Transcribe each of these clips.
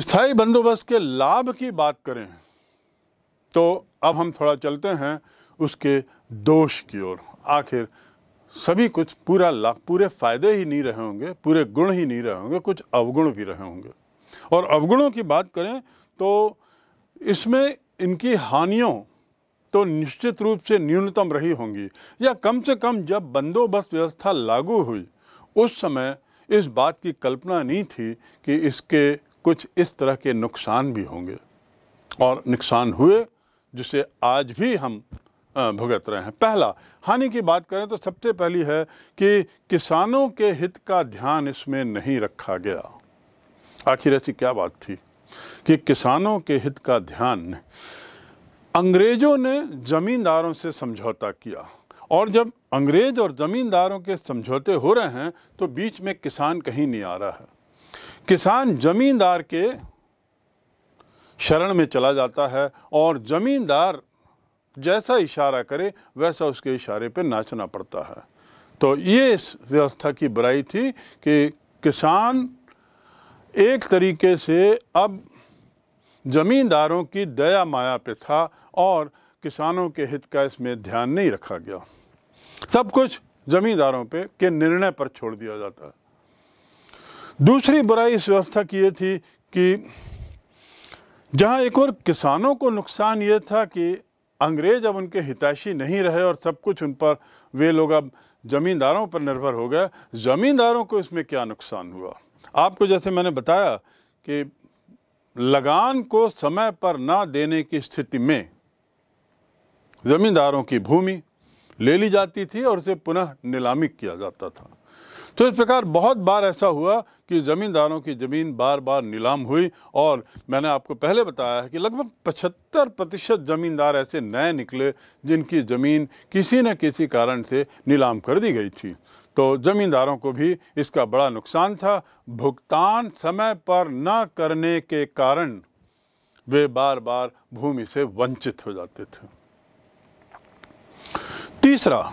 स्थायी बंदोबस्त के लाभ की बात करें तो अब हम थोड़ा चलते हैं उसके दोष की ओर आखिर सभी कुछ पूरा लाभ पूरे फायदे ही नहीं रहे होंगे पूरे गुण ही नहीं रहे होंगे कुछ अवगुण भी रहे होंगे और अवगुणों की बात करें तो इसमें इनकी हानियों तो निश्चित रूप से न्यूनतम रही होंगी या कम से कम जब बंदोबस्त व्यवस्था लागू हुई उस समय इस बात की कल्पना नहीं थी कि इसके कुछ इस तरह के नुकसान भी होंगे और नुकसान हुए जिसे आज भी हम भुगत रहे हैं पहला हानि की बात करें तो सबसे पहली है कि किसानों के हित का ध्यान इसमें नहीं रखा गया आखिर ऐसी क्या बात थी कि किसानों के हित का ध्यान अंग्रेज़ों ने ज़मींदारों से समझौता किया और जब अंग्रेज़ और ज़मींदारों के समझौते हो रहे हैं तो बीच में किसान कहीं नहीं आ रहा है किसान जमींदार के शरण में चला जाता है और जमींदार जैसा इशारा करे वैसा उसके इशारे पर नाचना पड़ता है तो ये इस व्यवस्था की बुराई थी कि किसान एक तरीके से अब जमींदारों की दया माया पे था और किसानों के हित का इसमें ध्यान नहीं रखा गया सब कुछ जमींदारों पे के निर्णय पर छोड़ दिया जाता है दूसरी बुराई इस व्यवस्था की ये थी कि जहाँ एक और किसानों को नुकसान ये था कि अंग्रेज अब उनके हितैषी नहीं रहे और सब कुछ उन पर वे लोग अब ज़मींदारों पर निर्भर हो गए ज़मींदारों को इसमें क्या नुकसान हुआ आपको जैसे मैंने बताया कि लगान को समय पर ना देने की स्थिति में ज़मींदारों की भूमि ले ली जाती थी और उसे पुनः नीलामी किया जाता था तो इस प्रकार बहुत बार ऐसा हुआ कि ज़मींदारों की ज़मीन बार बार नीलाम हुई और मैंने आपको पहले बताया है कि लगभग पचहत्तर प्रतिशत ज़मींदार ऐसे नए निकले जिनकी ज़मीन किसी न किसी कारण से नीलाम कर दी गई थी तो ज़मींदारों को भी इसका बड़ा नुकसान था भुगतान समय पर न करने के कारण वे बार बार भूमि से वंचित हो जाते थे तीसरा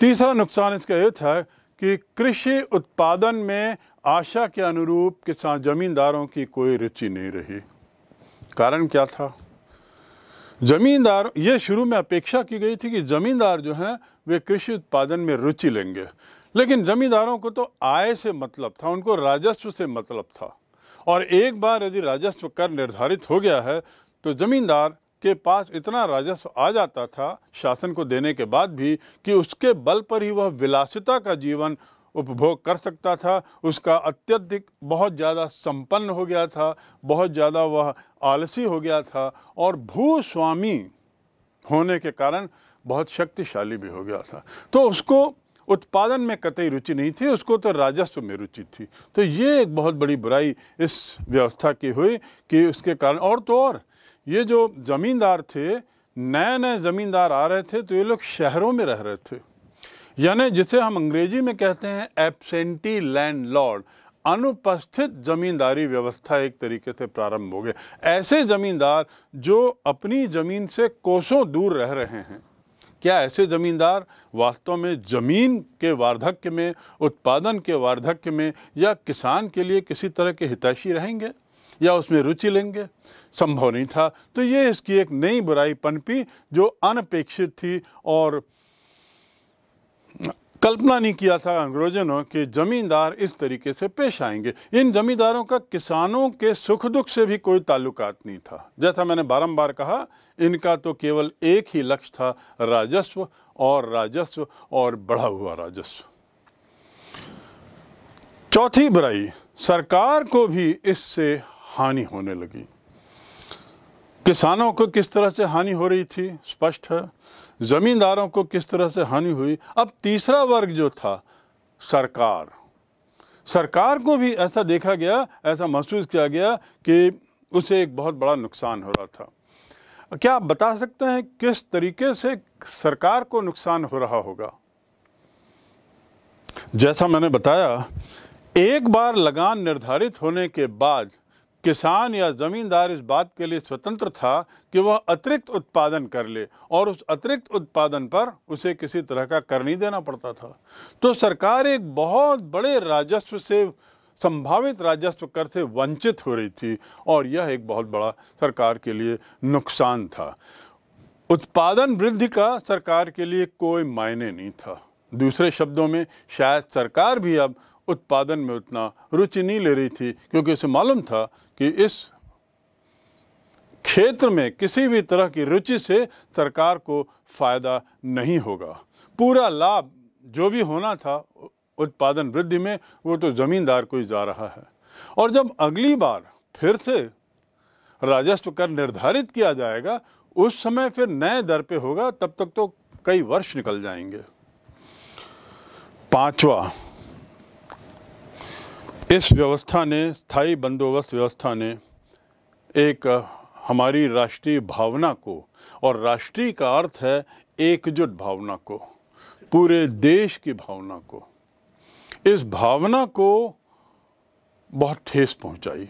तीसरा नुकसान इसका यह था कि कृषि उत्पादन में आशा के अनुरूप किसान ज़मींदारों की कोई रुचि नहीं रही कारण क्या था ज़मींदार ये शुरू में अपेक्षा की गई थी कि ज़मींदार जो हैं वे कृषि उत्पादन में रुचि लेंगे लेकिन ज़मींदारों को तो आय से मतलब था उनको राजस्व से मतलब था और एक बार यदि राजस्व कर निर्धारित हो गया है तो ज़मींदार के पास इतना राजस्व आ जाता था शासन को देने के बाद भी कि उसके बल पर ही वह विलासिता का जीवन उपभोग कर सकता था उसका अत्यधिक बहुत ज़्यादा संपन्न हो गया था बहुत ज़्यादा वह आलसी हो गया था और भूस्वामी होने के कारण बहुत शक्तिशाली भी हो गया था तो उसको उत्पादन में कतई रुचि नहीं थी उसको तो राजस्व में रुचि थी तो ये एक बहुत बड़ी बुराई इस व्यवस्था की हुई कि उसके कारण और तो और ये जो ज़मींदार थे नए नए ज़मींदार आ रहे थे तो ये लोग शहरों में रह रहे थे यानी जिसे हम अंग्रेजी में कहते हैं एबसेंटी लैंड लॉर्ड अनुपस्थित जमींदारी व्यवस्था एक तरीके से प्रारंभ हो गए ऐसे जमींदार जो अपनी ज़मीन से कोसों दूर रह रहे हैं क्या ऐसे ज़मींदार वास्तव में ज़मीन के वार्धक्य में उत्पादन के वार्धक्य में या किसान के लिए किसी तरह के हितैषी रहेंगे या उसमें रुचि लेंगे संभव नहीं था तो ये इसकी एक नई बुराई पनपी जो अनपेक्षित थी और कल्पना नहीं किया था अंग्रेजों ने कि जमींदार इस तरीके से पेश आएंगे इन जमींदारों का किसानों के सुख दुख से भी कोई ताल्लुकात नहीं था जैसा मैंने बारंबार कहा इनका तो केवल एक ही लक्ष्य था राजस्व और राजस्व और बढ़ा हुआ राजस्व चौथी बुराई सरकार को भी इससे हानि होने लगी किसानों को किस तरह से हानि हो रही थी स्पष्ट है ज़मींदारों को किस तरह से हानि हुई अब तीसरा वर्ग जो था सरकार सरकार को भी ऐसा देखा गया ऐसा महसूस किया गया कि उसे एक बहुत बड़ा नुकसान हो रहा था क्या आप बता सकते हैं किस तरीके से सरकार को नुकसान हो रहा होगा जैसा मैंने बताया एक बार लगान निर्धारित होने के बाद किसान या ज़मींदार इस बात के लिए स्वतंत्र था कि वह अतिरिक्त उत्पादन कर ले और उस अतिरिक्त उत्पादन पर उसे किसी तरह का कर नहीं देना पड़ता था तो सरकार एक बहुत बड़े राजस्व से संभावित राजस्व कर से वंचित हो रही थी और यह एक बहुत बड़ा सरकार के लिए नुकसान था उत्पादन वृद्धि का सरकार के लिए कोई मायने नहीं था दूसरे शब्दों में शायद सरकार भी अब उत्पादन में उतना रुचि नहीं ले रही थी क्योंकि उसे मालूम था कि इस क्षेत्र में किसी भी तरह की रुचि से सरकार को फ़ायदा नहीं होगा पूरा लाभ जो भी होना था उत्पादन वृद्धि में वो तो ज़मींदार को ही जा रहा है और जब अगली बार फिर से राजस्व कर निर्धारित किया जाएगा उस समय फिर नए दर पे होगा तब तक तो कई वर्ष निकल जाएंगे पांचवा इस व्यवस्था ने स्थाई बंदोबस्त व्यवस्था ने एक हमारी राष्ट्रीय भावना को और राष्ट्रीय का अर्थ है एकजुट भावना को पूरे देश की भावना को इस भावना को बहुत ठेस पहुंचाई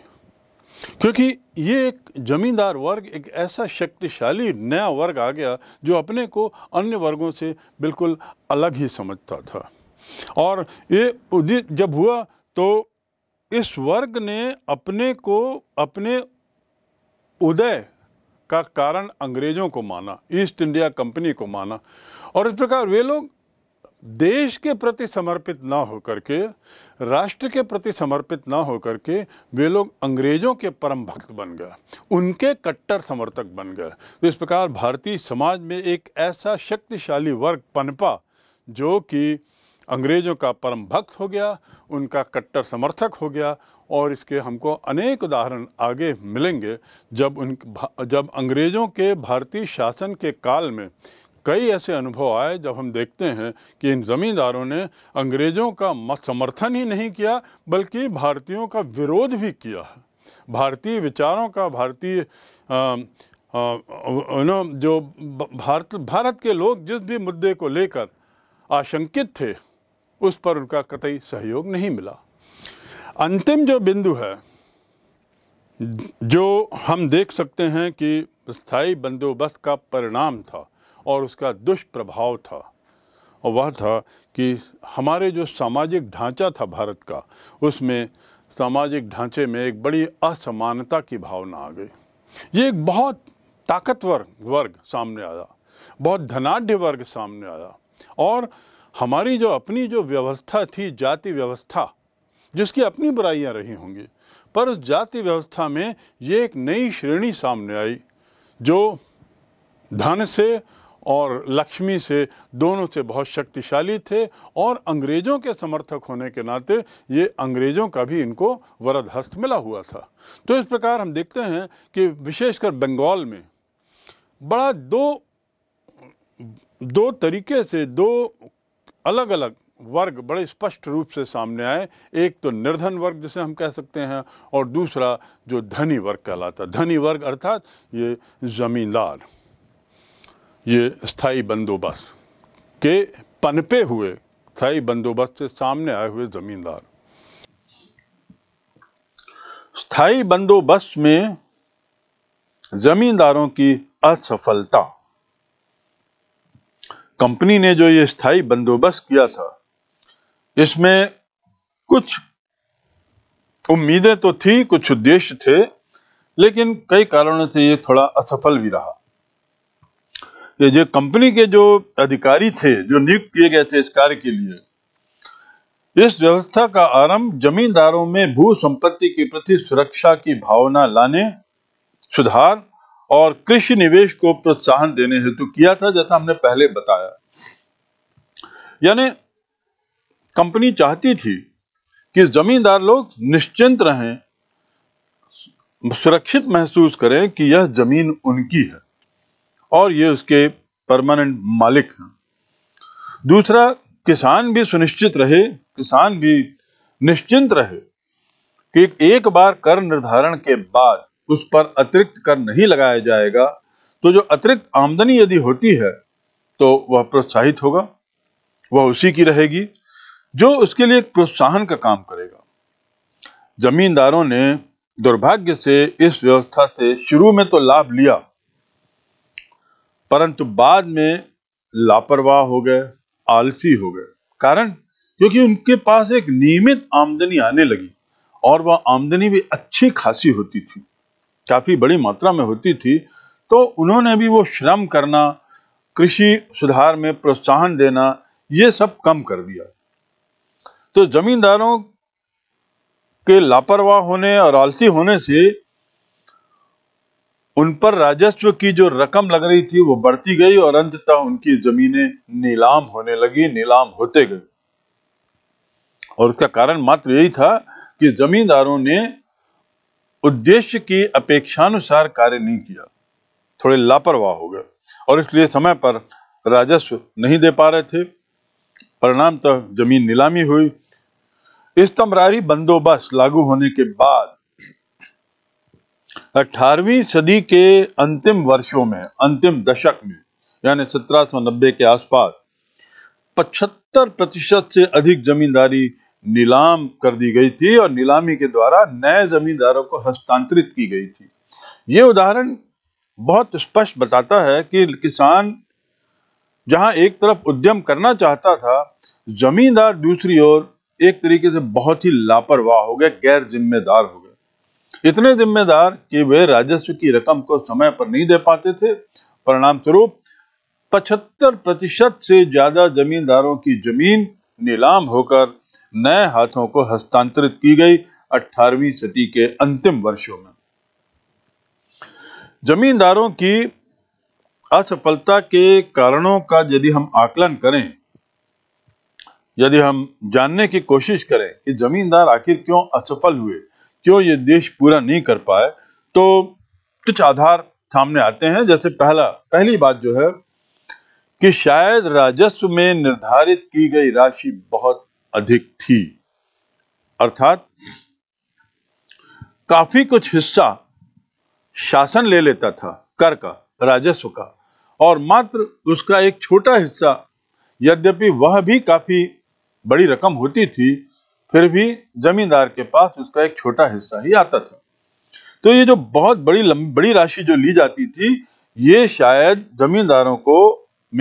क्योंकि ये एक जमींदार वर्ग एक ऐसा शक्तिशाली नया वर्ग आ गया जो अपने को अन्य वर्गों से बिल्कुल अलग ही समझता था और ये जब हुआ तो इस वर्ग ने अपने को अपने उदय का कारण अंग्रेजों को माना ईस्ट इंडिया कंपनी को माना और इस प्रकार वे लोग देश के प्रति समर्पित ना होकर के राष्ट्र के प्रति समर्पित ना होकर के वे लोग अंग्रेजों के परम भक्त बन गए उनके कट्टर समर्थक बन गए तो इस प्रकार भारतीय समाज में एक ऐसा शक्तिशाली वर्ग पनपा जो कि अंग्रेज़ों का परम भक्त हो गया उनका कट्टर समर्थक हो गया और इसके हमको अनेक उदाहरण आगे मिलेंगे जब उन जब अंग्रेज़ों के भारतीय शासन के काल में कई ऐसे अनुभव आए जब हम देखते हैं कि इन ज़मींदारों ने अंग्रेज़ों का समर्थन ही नहीं किया बल्कि भारतीयों का विरोध भी किया है भारतीय विचारों का भारतीय जो भारत भारत के लोग जिस भी मुद्दे को लेकर आशंकित थे उस पर उनका कतई सहयोग नहीं मिला अंतिम जो बिंदु है जो हम देख सकते हैं कि स्थायी बंदोबस्त का परिणाम था और उसका दुष्प्रभाव था और वह था कि हमारे जो सामाजिक ढांचा था भारत का उसमें सामाजिक ढांचे में एक बड़ी असमानता की भावना आ गई ये एक बहुत ताकतवर वर्ग सामने आया बहुत धनाढ़ वर्ग सामने आया और हमारी जो अपनी जो व्यवस्था थी जाति व्यवस्था जिसकी अपनी बुराइयाँ रही होंगी पर उस जाति व्यवस्था में ये एक नई श्रेणी सामने आई जो धन से और लक्ष्मी से दोनों से बहुत शक्तिशाली थे और अंग्रेज़ों के समर्थक होने के नाते ये अंग्रेज़ों का भी इनको वरद हस्त मिला हुआ था तो इस प्रकार हम देखते हैं कि विशेषकर बंगाल में बड़ा दो दो तरीके से दो अलग अलग वर्ग बड़े स्पष्ट रूप से सामने आए एक तो निर्धन वर्ग जिसे हम कह सकते हैं और दूसरा जो धनी वर्ग कहलाता धनी वर्ग अर्थात ये ज़मींदार ये स्थाई बंदोबस्त के पनपे हुए स्थाई बंदोबस्त से सामने आए हुए ज़मींदार स्थाई बंदोबस्त में ज़मींदारों की असफलता कंपनी ने जो ये स्थायी बंदोबस्त किया था इसमें कुछ उम्मीदें तो थी कुछ उद्देश्य थे लेकिन कई कारणों से ये थोड़ा असफल भी रहा ये जो कंपनी के जो अधिकारी थे जो नियुक्त किए गए थे इस कार्य के लिए इस व्यवस्था का आरंभ जमींदारों में भू संपत्ति के प्रति सुरक्षा की भावना लाने सुधार और कृषि निवेश को प्रोत्साहन देने हेतु किया था जैसा हमने पहले बताया यानी कंपनी चाहती थी कि जमींदार लोग निश्चिंत रहें सुरक्षित महसूस करें कि यह जमीन उनकी है और ये उसके परमानेंट मालिक हैं दूसरा किसान भी सुनिश्चित रहे किसान भी निश्चिंत रहे कि एक बार कर निर्धारण के बाद उस पर अतिरिक्त कर नहीं लगाया जाएगा तो जो अतिरिक्त आमदनी यदि होती है तो वह प्रोत्साहित होगा वह उसी की रहेगी जो उसके लिए एक प्रोत्साहन का काम करेगा जमींदारों ने दुर्भाग्य से इस व्यवस्था से शुरू में तो लाभ लिया परंतु बाद में लापरवाह हो गए आलसी हो गए कारण क्योंकि उनके पास एक नियमित आमदनी आने लगी और वह आमदनी भी अच्छी खासी होती थी काफ़ी बड़ी मात्रा में होती थी तो उन्होंने भी वो श्रम करना कृषि सुधार में प्रोत्साहन देना ये सब कम कर दिया तो जमींदारों के लापरवाह होने और आलसी होने से उन पर राजस्व की जो रकम लग रही थी वो बढ़ती गई और अंततः उनकी जमीनें नीलाम होने लगी नीलाम होते गए और उसका कारण मात्र यही था कि जमींदारों ने उद्देश्य की अपेक्षानुसार कार्य नहीं किया थोड़े लापरवाह हो गए और इसलिए समय पर राजस्व नहीं दे पा रहे थे परिणाम तो जमीन नीलामी हुई इस तमरारी बंदोबस्त लागू होने के बाद 18वीं सदी के अंतिम वर्षों में अंतिम दशक में यानी 1790 के आसपास 75 प्रतिशत से अधिक जमींदारी नीलाम कर दी गई थी और नीलामी के द्वारा नए जमींदारों को हस्तांतरित की गई थी ये उदाहरण बहुत स्पष्ट बताता है कि किसान जहां एक तरफ उद्यम करना चाहता था जमींदार दूसरी ओर एक तरीके से बहुत ही लापरवाह हो गए गैर जिम्मेदार हो गए इतने जिम्मेदार कि वे राजस्व की रकम को समय पर नहीं दे पाते थे परिणाम स्वरूप पचहत्तर प्रतिशत से ज्यादा जमींदारों की जमीन नीलाम होकर नए हाथों को हस्तांतरित की गई 18वीं सदी के अंतिम वर्षों में जमींदारों की असफलता के कारणों का यदि हम आकलन करें यदि हम जानने की कोशिश करें कि जमींदार आखिर क्यों असफल हुए क्यों ये देश पूरा नहीं कर पाए तो कुछ आधार सामने आते हैं जैसे पहला पहली बात जो है कि शायद राजस्व में निर्धारित की गई राशि बहुत अधिक थी अर्थात काफी कुछ हिस्सा शासन ले लेता था कर का राजस्व का और मात्र उसका एक छोटा हिस्सा यद्यपि वह भी काफी बड़ी रकम होती थी फिर भी जमींदार के पास उसका एक छोटा हिस्सा ही आता था तो ये जो बहुत बड़ी बड़ी राशि जो ली जाती थी ये शायद जमींदारों को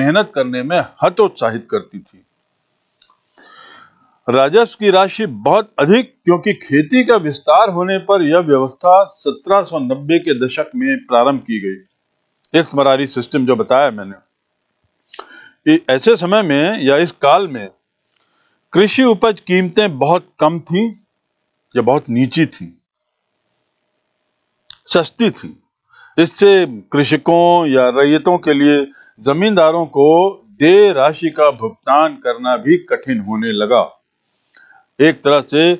मेहनत करने में हतोत्साहित करती थी राजस्व की राशि बहुत अधिक क्योंकि खेती का विस्तार होने पर यह व्यवस्था 1790 के दशक में प्रारंभ की गई इस मरारी सिस्टम जो बताया मैंने ऐसे समय में या इस काल में कृषि उपज कीमतें बहुत कम थी या बहुत नीची थी सस्ती थी इससे कृषकों या रैयतों के लिए जमींदारों को देय राशि का भुगतान करना भी कठिन होने लगा एक तरह से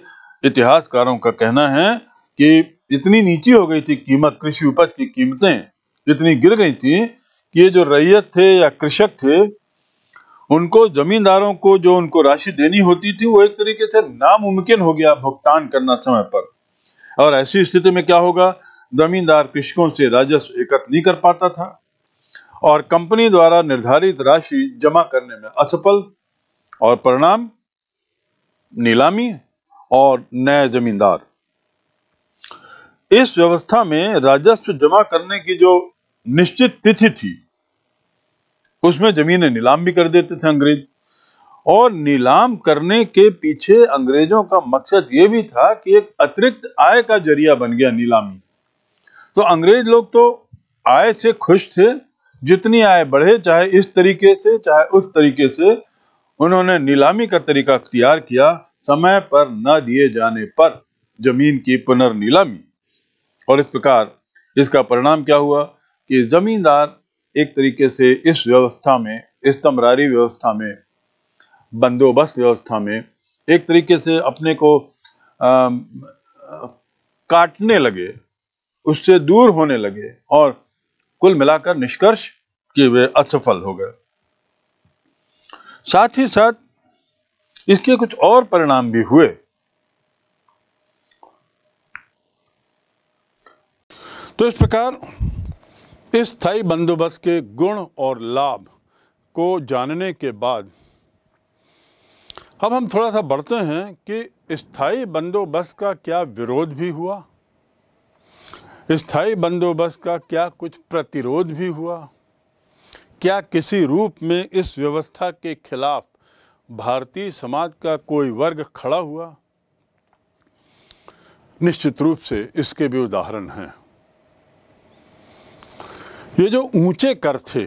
इतिहासकारों का कहना है कि इतनी नीची हो गई थी कीमत कृषि उपज की कीमतें इतनी गिर गई थी कि ये जो रैयत थे या कृषक थे उनको जमींदारों को जो उनको राशि देनी होती थी वो एक तरीके से नामुमकिन हो गया भुगतान करना समय पर और ऐसी स्थिति में क्या होगा जमींदार कृषकों से राजस्व एकत्र नहीं कर पाता था और कंपनी द्वारा निर्धारित राशि जमा करने में असफल और परिणाम नीलामी और नए जमींदार इस व्यवस्था में राजस्व जमा करने की जो निश्चित तिथि थी उसमें जमीनें नीलाम भी कर देते थे अंग्रेज और नीलाम करने के पीछे अंग्रेजों का मकसद यह भी था कि एक अतिरिक्त आय का जरिया बन गया नीलामी तो अंग्रेज लोग तो आय से खुश थे जितनी आय बढ़े चाहे इस तरीके से चाहे उस तरीके से उन्होंने नीलामी का तरीका अख्तियार किया समय पर न दिए जाने पर जमीन की पुनर्नीलामी और इस प्रकार इसका परिणाम क्या हुआ कि जमींदार एक तरीके से इस व्यवस्था में इस तमरारी व्यवस्था में बंदोबस्त व्यवस्था में एक तरीके से अपने को आ, आ, काटने लगे उससे दूर होने लगे और कुल मिलाकर निष्कर्ष कि वे असफल हो गए साथ ही साथ इसके कुछ और परिणाम भी हुए तो इस प्रकार इस स्थायी बंदोबस्त के गुण और लाभ को जानने के बाद अब हम थोड़ा सा बढ़ते हैं कि स्थायी बंदोबस्त का क्या विरोध भी हुआ स्थायी बंदोबस्त का क्या कुछ प्रतिरोध भी हुआ क्या किसी रूप में इस व्यवस्था के खिलाफ भारतीय समाज का कोई वर्ग खड़ा हुआ निश्चित रूप से इसके भी उदाहरण हैं ये जो ऊंचे कर थे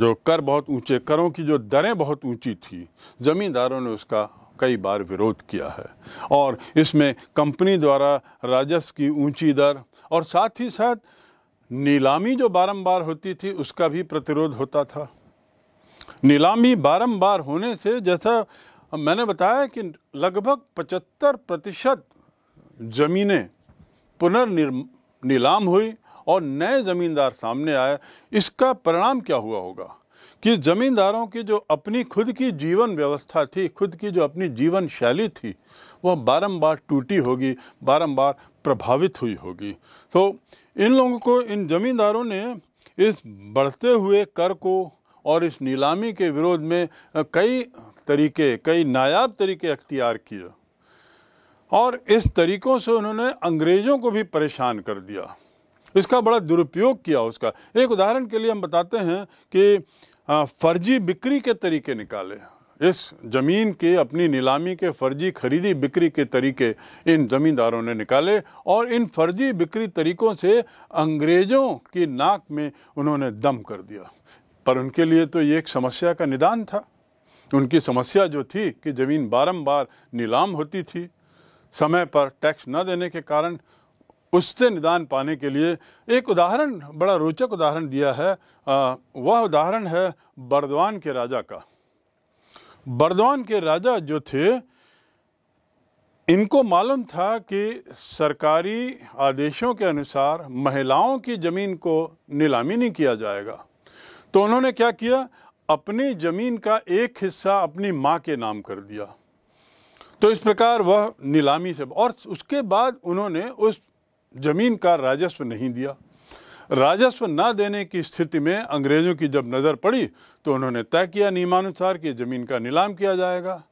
जो कर बहुत ऊंचे करों की जो दरें बहुत ऊंची थी ज़मींदारों ने उसका कई बार विरोध किया है और इसमें कंपनी द्वारा राजस्व की ऊंची दर और साथ ही साथ नीलामी जो बारंबार होती थी उसका भी प्रतिरोध होता था नीलामी बारंबार होने से जैसा मैंने बताया कि लगभग 75 प्रतिशत ज़मीनें पुनर्निर्म नीलाम हुई और नए ज़मींदार सामने आए इसका परिणाम क्या हुआ होगा कि ज़मींदारों की जो अपनी खुद की जीवन व्यवस्था थी खुद की जो अपनी जीवन शैली थी वह बारंबार टूटी होगी बारंबार प्रभावित हुई होगी तो इन लोगों को इन ज़मींदारों ने इस बढ़ते हुए कर को और इस नीलामी के विरोध में कई तरीके कई नायाब तरीके अख्तियार किए और इस तरीक़ों से उन्होंने अंग्रेज़ों को भी परेशान कर दिया इसका बड़ा दुरुपयोग किया उसका एक उदाहरण के लिए हम बताते हैं कि फर्जी बिक्री के तरीके निकाले इस ज़मीन के अपनी नीलामी के फर्जी खरीदी बिक्री के तरीके इन ज़मींदारों ने निकाले और इन फर्जी बिक्री तरीक़ों से अंग्रेज़ों की नाक में उन्होंने दम कर दिया पर उनके लिए तो ये एक समस्या का निदान था उनकी समस्या जो थी कि ज़मीन बारंबार नीलाम होती थी समय पर टैक्स न देने के कारण उससे निदान पाने के लिए एक उदाहरण बड़ा रोचक उदाहरण दिया है वह उदाहरण है बर्दवान के राजा का बर्दवान के राजा जो थे इनको मालूम था कि सरकारी आदेशों के अनुसार महिलाओं की ज़मीन को नीलामी नहीं किया जाएगा तो उन्होंने क्या किया अपनी ज़मीन का एक हिस्सा अपनी माँ के नाम कर दिया तो इस प्रकार वह नीलामी से और उसके बाद उन्होंने उस ज़मीन का राजस्व नहीं दिया राजस्व ना देने की स्थिति में अंग्रेज़ों की जब नज़र पड़ी तो उन्होंने तय किया नियमानुसार कि ज़मीन का नीलाम किया जाएगा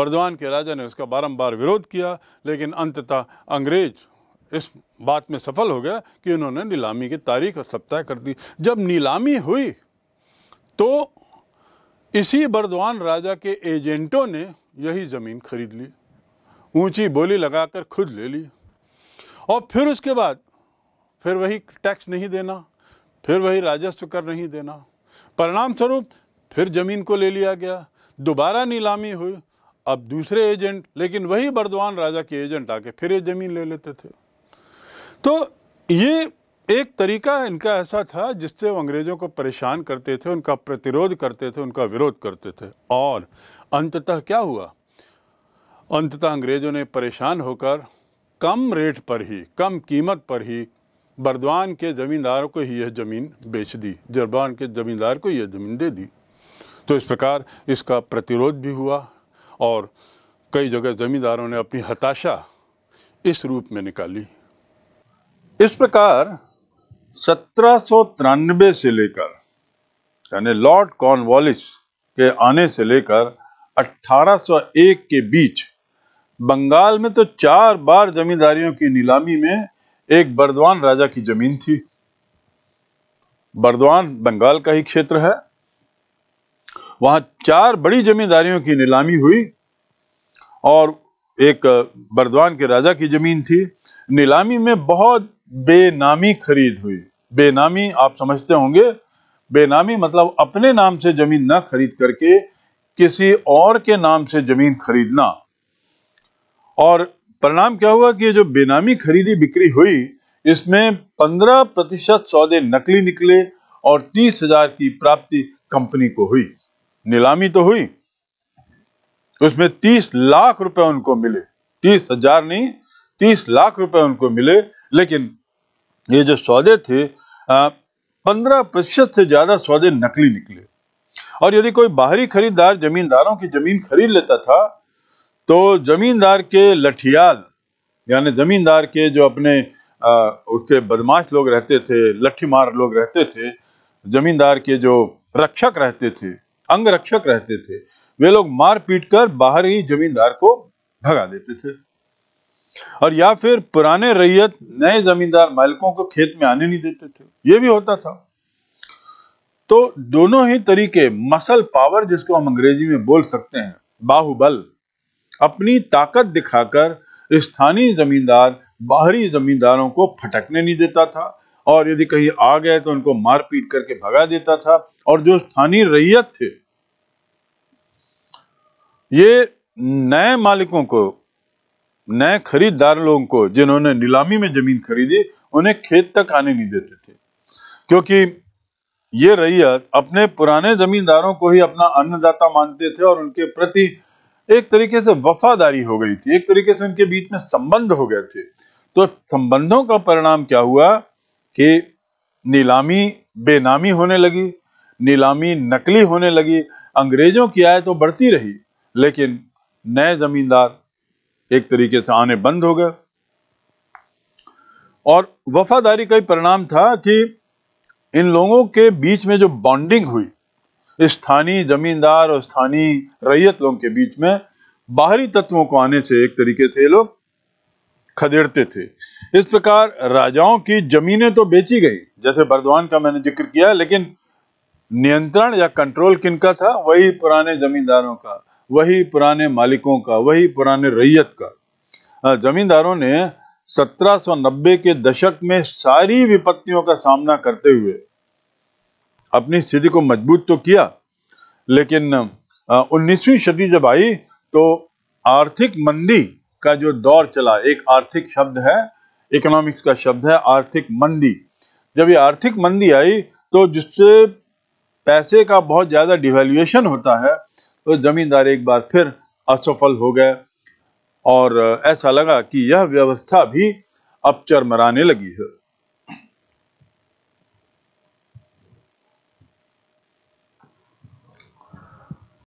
बर्दवान के राजा ने उसका बारंबार विरोध किया लेकिन अंततः अंग्रेज इस बात में सफल हो गया कि उन्होंने नीलामी की तारीख और सब तय कर दी जब नीलामी हुई तो इसी बर्दवान राजा के एजेंटों ने यही ज़मीन खरीद ली ऊंची बोली लगाकर खुद ले ली और फिर उसके बाद फिर वही टैक्स नहीं देना फिर वही राजस्व कर नहीं देना परिणाम स्वरूप फिर ज़मीन को ले लिया गया दोबारा नीलामी हुई अब दूसरे एजेंट लेकिन वही बर्दवान राजा के एजेंट आके फिर ये ज़मीन ले लेते थे तो ये एक तरीका इनका ऐसा था जिससे वो अंग्रेज़ों को परेशान करते थे उनका प्रतिरोध करते थे उनका विरोध करते थे और अंततः क्या हुआ अंततः अंग्रेज़ों ने परेशान होकर कम रेट पर ही कम कीमत पर ही बर्दवान के ज़मींदारों को ही यह ज़मीन बेच दी जरबान के ज़मींदार को यह ज़मीन दे दी तो इस प्रकार इसका प्रतिरोध भी हुआ और कई जगह ज़मींदारों ने अपनी हताशा इस रूप में निकाली इस प्रकार सत्रह से लेकर यानी लॉर्ड कॉर्नवालिस के आने से लेकर 1801 के बीच बंगाल में तो चार बार जमींदारियों की नीलामी में एक बर्दवान राजा की जमीन थी बर्दवान बंगाल का ही क्षेत्र है वहां चार बड़ी जमींदारियों की नीलामी हुई और एक बर्दवान के राजा की जमीन थी नीलामी में बहुत बेनामी खरीद हुई बेनामी आप समझते होंगे बेनामी मतलब अपने नाम से जमीन ना खरीद करके किसी और के नाम से जमीन खरीदना और परिणाम क्या हुआ कि जो बेनामी खरीदी बिक्री हुई इसमें 15 प्रतिशत सौदे नकली निकले और तीस हजार की प्राप्ति कंपनी को हुई नीलामी तो हुई उसमें तीस लाख रुपए उनको मिले तीस हजार नहीं तीस लाख रुपए उनको मिले लेकिन ये जो सौदे थे पंद्रह प्रतिशत से ज्यादा सौदे नकली निकले और यदि कोई बाहरी खरीदार जमींदारों की जमीन खरीद लेता था तो जमींदार के लठियाल यानी जमींदार के जो अपने आ, उसके बदमाश लोग रहते थे लठीमार लोग रहते थे जमींदार के जो रक्षक रहते थे अंग रक्षक रहते थे वे लोग मार पीट कर बाहरी जमींदार को भगा देते थे और या फिर पुराने रैयत नए जमींदार मालिकों को खेत में आने नहीं देते थे ये भी होता था तो दोनों ही तरीके मसल पावर जिसको हम अंग्रेजी में बोल सकते हैं बाहुबल अपनी ताकत दिखाकर स्थानीय जमींदार बाहरी जमींदारों को फटकने नहीं देता था और यदि कहीं आ गए तो उनको मारपीट करके भगा देता था और जो स्थानीय रैयत थे ये नए मालिकों को नए खरीदार लोगों को जिन्होंने नीलामी में जमीन खरीदी उन्हें खेत तक आने नहीं देते थे क्योंकि ये रैयत अपने पुराने जमींदारों को ही अपना अन्नदाता मानते थे और उनके प्रति एक तरीके से वफादारी हो गई थी एक तरीके से उनके बीच में संबंध हो गए थे तो संबंधों का परिणाम क्या हुआ कि नीलामी बेनामी होने लगी नीलामी नकली होने लगी अंग्रेजों की आय तो बढ़ती रही लेकिन नए जमींदार एक तरीके से आने बंद हो गए और वफादारी का ही परिणाम था कि इन लोगों के बीच में जो बॉन्डिंग हुई स्थानीय जमींदार और स्थानीय रैयत लोगों के बीच में बाहरी तत्वों को आने से एक तरीके से ये लोग खदेड़ते थे इस प्रकार राजाओं की जमीनें तो बेची गई जैसे बर्दवान का मैंने जिक्र किया लेकिन नियंत्रण या कंट्रोल किनका था वही पुराने जमींदारों का वही पुराने मालिकों का वही पुराने रैयत का हाँ, जमींदारों ने 1790 के दशक में सारी विपत्तियों का सामना करते हुए अपनी स्थिति को मजबूत तो किया लेकिन 19वीं सदी जब आई तो आर्थिक मंदी का जो दौर चला एक आर्थिक शब्द है इकोनॉमिक्स का शब्द है आर्थिक मंदी जब ये आर्थिक मंदी आई तो जिससे पैसे का बहुत ज़्यादा डिवेल्युएशन होता है तो जमींदार एक बार फिर असफल हो गए और ऐसा लगा कि यह व्यवस्था भी अब चरमराने लगी है